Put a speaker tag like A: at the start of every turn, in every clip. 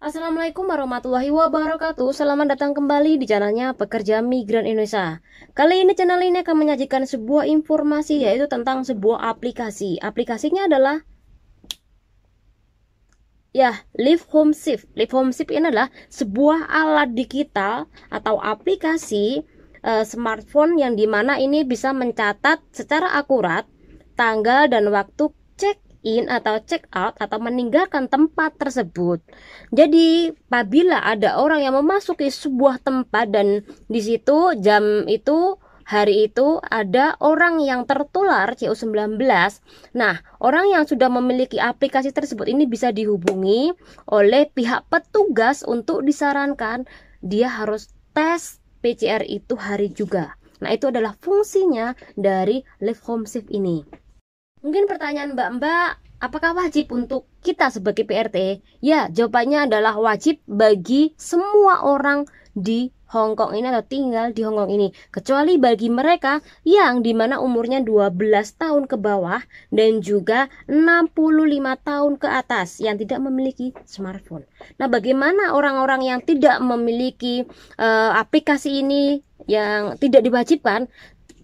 A: Assalamualaikum warahmatullahi wabarakatuh Selamat datang kembali di channelnya Pekerja Migran Indonesia Kali ini channel ini akan menyajikan sebuah informasi yaitu tentang sebuah aplikasi Aplikasinya adalah Ya, Live Home Shift. Live Home Shift ini adalah sebuah alat digital atau aplikasi e, smartphone yang dimana ini bisa mencatat secara akurat tanggal dan waktu cek in atau check out atau meninggalkan tempat tersebut. Jadi, apabila ada orang yang memasuki sebuah tempat dan di situ jam itu hari itu ada orang yang tertular CO19. Nah, orang yang sudah memiliki aplikasi tersebut ini bisa dihubungi oleh pihak petugas untuk disarankan dia harus tes PCR itu hari juga. Nah, itu adalah fungsinya dari Live Home Safe ini. Mungkin pertanyaan Mbak-mbak, apakah wajib untuk kita sebagai PRT? Ya, jawabannya adalah wajib bagi semua orang di Hong Kong ini atau tinggal di Hong Kong ini kecuali bagi mereka yang dimana umurnya 12 tahun ke bawah dan juga 65 tahun ke atas yang tidak memiliki smartphone. Nah, bagaimana orang-orang yang tidak memiliki uh, aplikasi ini yang tidak diwajibkan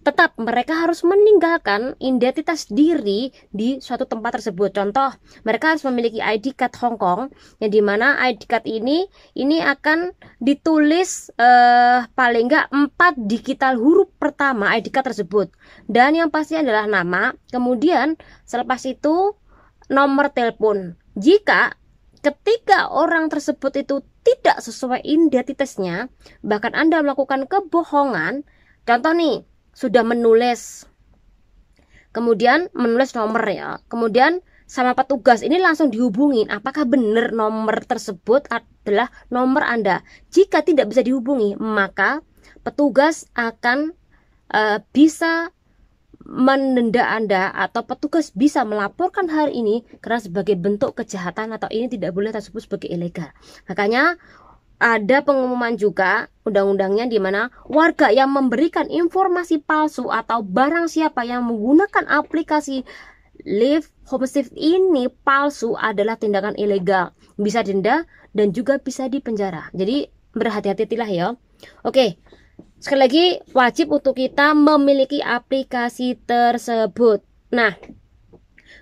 A: Tetap mereka harus meninggalkan identitas diri di suatu tempat tersebut. Contoh, mereka harus memiliki ID card Hong Kong yang dimana ID card ini ini akan ditulis eh, paling enggak empat digital huruf pertama ID card tersebut. Dan yang pasti adalah nama. Kemudian selepas itu nomor telepon. Jika ketika orang tersebut itu tidak sesuai identitasnya, bahkan Anda melakukan kebohongan, contoh nih, sudah menulis kemudian menulis nomor ya kemudian sama petugas ini langsung dihubungi apakah benar nomor tersebut adalah nomor Anda jika tidak bisa dihubungi maka petugas akan uh, bisa menenda Anda atau petugas bisa melaporkan hal ini karena sebagai bentuk kejahatan atau ini tidak boleh tersebut sebagai ilegal. Makanya ada pengumuman juga undang-undangnya di mana warga yang memberikan informasi palsu atau barang siapa yang menggunakan aplikasi Live Homestick ini palsu adalah tindakan ilegal, bisa denda dan juga bisa dipenjara. Jadi berhati-hatilah ya. Oke. Sekali lagi wajib untuk kita memiliki aplikasi tersebut. Nah,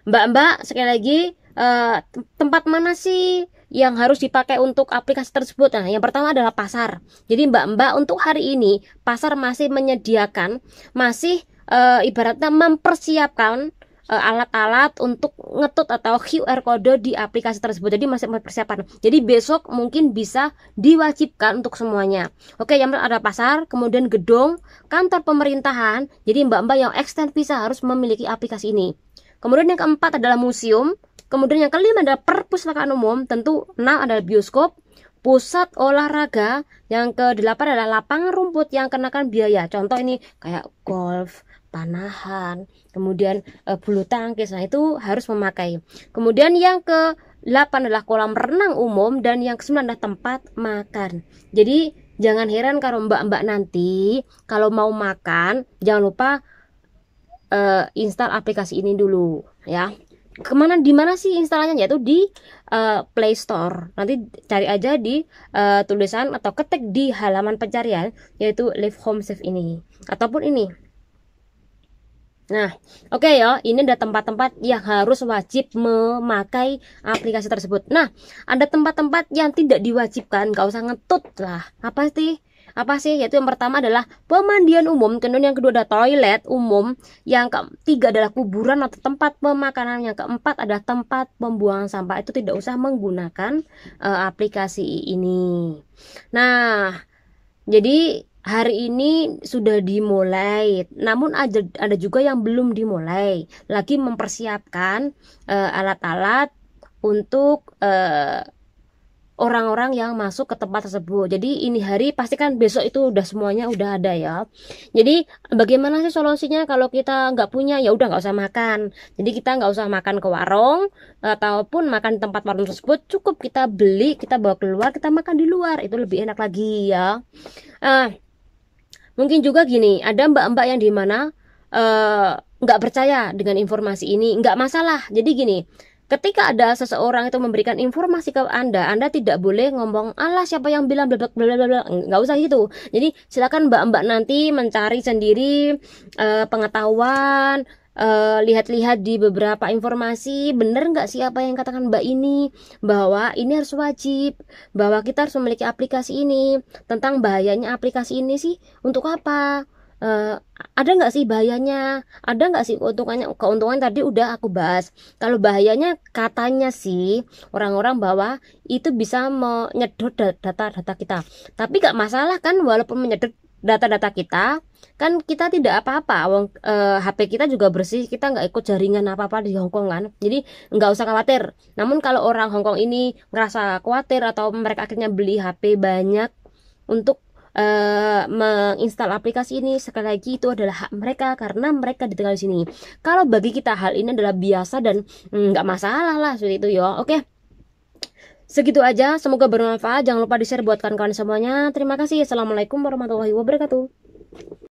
A: Mbak-mbak sekali lagi uh, tempat mana sih yang harus dipakai untuk aplikasi tersebut. Nah, yang pertama adalah pasar. Jadi mbak-mbak untuk hari ini pasar masih menyediakan, masih e, ibaratnya mempersiapkan eh, alat-alat untuk ngetut atau QR kode di aplikasi tersebut. Jadi masih persiapan. Jadi besok mungkin bisa diwajibkan untuk semuanya. Oke, yang ada pasar, kemudian gedung, kantor pemerintahan. Jadi mbak-mbak yang extend visa harus memiliki aplikasi ini. Kemudian yang keempat adalah museum, Kemudian yang kelima adalah perpustakaan umum, tentu enam adalah bioskop, pusat olahraga, yang ke delapan adalah lapangan rumput yang kenakan biaya. Contoh ini kayak golf, panahan, kemudian e, bulu tangkis. Nah, itu harus memakai. Kemudian yang ke delapan adalah kolam renang umum dan yang ke sembilan adalah tempat makan. Jadi jangan heran kalau mbak-mbak nanti kalau mau makan jangan lupa uh, install aplikasi ini dulu ya kemana dimana mana sih instalannya yaitu di uh, Play Store nanti cari aja di uh, tulisan atau ketik di halaman pencarian yaitu Live Home Safe ini ataupun ini Nah, oke okay ya, ini ada tempat-tempat yang harus wajib memakai aplikasi tersebut. Nah, ada tempat-tempat yang tidak diwajibkan, gak usah ngetut lah. Apa sih? apa sih yaitu yang pertama adalah pemandian umum kemudian yang kedua adalah toilet umum yang ketiga adalah kuburan atau tempat pemakanan yang keempat adalah tempat pembuangan sampah itu tidak usah menggunakan e, aplikasi ini nah jadi hari ini sudah dimulai, namun ada, juga yang belum dimulai, lagi mempersiapkan eh, alat-alat e, untuk e, orang-orang yang masuk ke tempat tersebut. Jadi ini hari pasti kan besok itu udah semuanya udah ada ya. Jadi bagaimana sih solusinya kalau kita nggak punya ya udah nggak usah makan. Jadi kita nggak usah makan ke warung ataupun makan di tempat warung tersebut. Cukup kita beli, kita bawa keluar, kita makan di luar itu lebih enak lagi ya. Uh, mungkin juga gini, ada mbak-mbak yang di mana eh, nggak uh, percaya dengan informasi ini, nggak masalah. Jadi gini, ketika ada seseorang itu memberikan informasi ke anda anda tidak boleh ngomong Allah siapa yang bilang bla bla bla bla nggak usah gitu jadi silakan mbak mbak nanti mencari sendiri uh, pengetahuan eh, lihat-lihat uh, lihat di beberapa informasi bener nggak siapa yang katakan mbak ini bahwa ini harus wajib bahwa kita harus memiliki aplikasi ini tentang bahayanya aplikasi ini sih untuk apa uh, ada nggak sih bahayanya ada nggak sih keuntungannya keuntungan tadi udah aku bahas kalau bahayanya katanya sih orang-orang bahwa itu bisa menyedot data-data kita tapi nggak masalah kan walaupun menyedot data-data kita kan kita tidak apa-apa wong HP eh, kita juga bersih kita nggak ikut jaringan apa-apa di Hongkong kan jadi nggak usah khawatir namun kalau orang Hongkong ini ngerasa khawatir atau mereka akhirnya beli HP banyak untuk uh, menginstal aplikasi ini sekali lagi itu adalah hak mereka karena mereka ditinggal di sini kalau bagi kita hal ini adalah biasa dan hmm, nggak mm, masalah lah seperti itu ya oke okay. Segitu aja, semoga bermanfaat. Jangan lupa di-share buat kawan-kawan semuanya. Terima kasih. Assalamualaikum warahmatullahi wabarakatuh.